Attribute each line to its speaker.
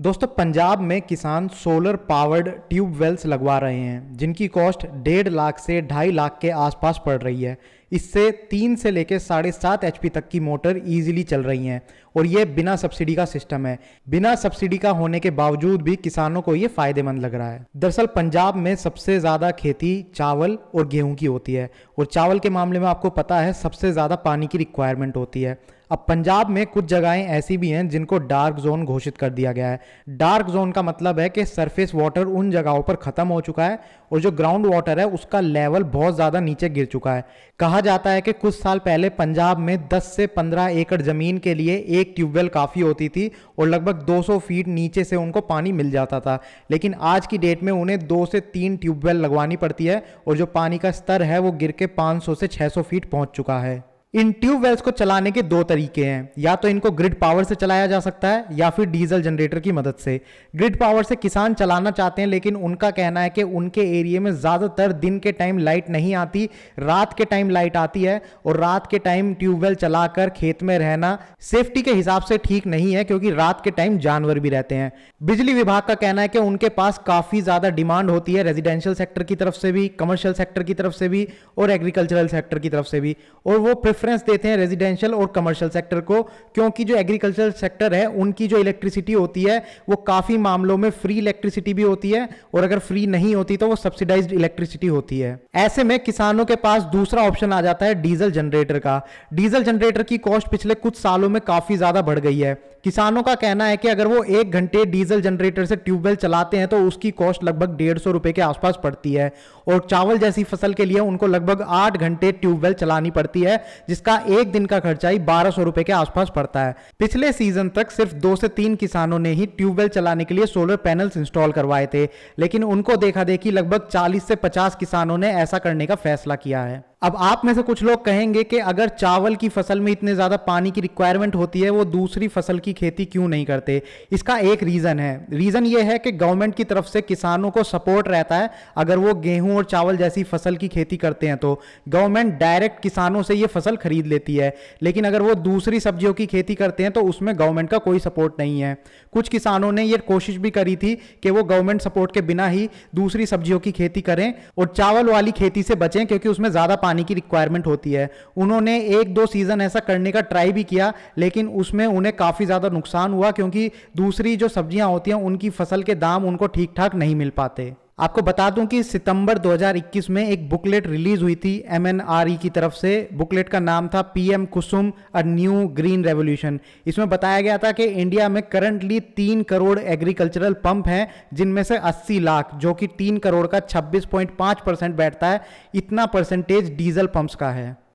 Speaker 1: दोस्तों पंजाब में किसान सोलर पावर्ड ट्यूबवेल्स लगवा रहे हैं जिनकी कॉस्ट डेढ़ लाख से ढाई लाख के आसपास पड़ रही है इससे तीन से लेकर साढ़े सात एच तक की मोटर इजीली चल रही हैं और ये बिना सब्सिडी का सिस्टम है बिना सब्सिडी का होने के बावजूद भी किसानों को ये फायदेमंद लग रहा है दरअसल पंजाब में सबसे ज़्यादा खेती चावल और गेहूँ की होती है और चावल के मामले में आपको पता है सबसे ज़्यादा पानी की रिक्वायरमेंट होती है अब पंजाब में कुछ जगहें ऐसी भी हैं जिनको डार्क जोन घोषित कर दिया गया है डार्क जोन का मतलब है कि सरफेस वाटर उन जगहों पर ख़त्म हो चुका है और जो ग्राउंड वाटर है उसका लेवल बहुत ज़्यादा नीचे गिर चुका है कहा जाता है कि कुछ साल पहले पंजाब में 10 से 15 एकड़ ज़मीन के लिए एक ट्यूबवेल काफ़ी होती थी और लगभग 200 फीट नीचे से उनको पानी मिल जाता था लेकिन आज की डेट में उन्हें दो से तीन ट्यूबवेल लगवानी पड़ती है और जो पानी का स्तर है वो गिर के 500 से छह फीट पहुंच चुका है इन ट्यूब वेल्स को चलाने के दो तरीके हैं या तो इनको ग्रिड पावर से चलाया जा सकता है या फिर डीजल जनरेटर की मदद से ग्रिड पावर से किसान चलाना चाहते हैं लेकिन उनका कहना है कि उनके एरिया में ज़्यादातर दिन के टाइम लाइट नहीं आती रात के टाइम लाइट आती है और रात के टाइम ट्यूबवेल चलाकर खेत में रहना सेफ्टी के हिसाब से ठीक नहीं है क्योंकि रात के टाइम जानवर भी रहते हैं बिजली विभाग का कहना है कि उनके पास काफ़ी ज़्यादा डिमांड होती है रेजिडेंशियल सेक्टर की तरफ से भी कमर्शियल सेक्टर की तरफ से भी और एग्रीकल्चरल सेक्टर की तरफ से भी और वो प्रेफरेंस देते हैं रेजिडेंशियल और कमर्शियल सेक्टर को क्योंकि जो एग्रीकल्चर सेक्टर है उनकी जो इलेक्ट्रिसिटी होती है वो काफ़ी मामलों में फ्री इलेक्ट्रिसिटी भी होती है और अगर फ्री नहीं होती तो वो सब्सिडाइज इलेक्ट्रिसिटी होती है ऐसे में किसानों के पास दूसरा ऑप्शन आ जाता है डीजल जनरेटर का डीजल जनरेटर की कॉस्ट पिछले कुछ सालों में काफ़ी ज़्यादा बढ़ गई है किसानों का कहना है कि अगर वो एक घंटे डीजल जनरेटर से ट्यूबवेल चलाते हैं तो उसकी कॉस्ट लगभग डेढ़ सौ रुपए के आसपास पड़ती है और चावल जैसी फसल के लिए उनको लगभग आठ घंटे ट्यूबवेल चलानी पड़ती है जिसका एक दिन का खर्चा ही बारह सौ रुपए के आसपास पड़ता है पिछले सीजन तक सिर्फ दो से तीन किसानों ने ही ट्यूबवेल चलाने के लिए सोलर पैनल्स इंस्टॉल करवाए थे लेकिन उनको देखा देखी लगभग चालीस से पचास किसानों ने ऐसा करने का फैसला किया है अब आप में से कुछ लोग कहेंगे कि अगर चावल की फसल में इतने ज़्यादा पानी की रिक्वायरमेंट होती है वो दूसरी फसल की खेती क्यों नहीं करते इसका एक रीज़न है रीज़न ये है कि गवर्नमेंट की तरफ से किसानों को सपोर्ट रहता है अगर वो गेहूं और चावल जैसी फसल की खेती करते हैं तो गवर्नमेंट डायरेक्ट किसानों से ये फसल खरीद लेती है लेकिन अगर वो दूसरी सब्जियों की खेती करते हैं तो उसमें गवर्नमेंट का कोई सपोर्ट नहीं है कुछ किसानों ने ये कोशिश भी करी थी कि वो गवर्नमेंट सपोर्ट के बिना ही दूसरी सब्जियों की खेती करें और चावल वाली खेती से बचें क्योंकि उसमें ज़्यादा पानी की रिक्वायरमेंट होती है उन्होंने एक दो सीज़न ऐसा करने का ट्राई भी किया लेकिन उसमें उन्हें काफ़ी ज़्यादा नुकसान हुआ क्योंकि दूसरी जो सब्जियां होती हैं उनकी फसल के दाम उनको ठीक ठाक नहीं मिल पाते आपको बता दूं कि सितंबर 2021 में एक बुकलेट रिलीज हुई थी एम e की तरफ से बुकलेट का नाम था P M Kusum a new green revolution इसमें बताया गया था कि इंडिया में करंटली तीन करोड़ एग्रीकल्चरल पंप हैं जिनमें से 80 लाख जो कि तीन करोड़ का 26.5 परसेंट बैठता है इतना परसेंटेज डीजल पंप्स का है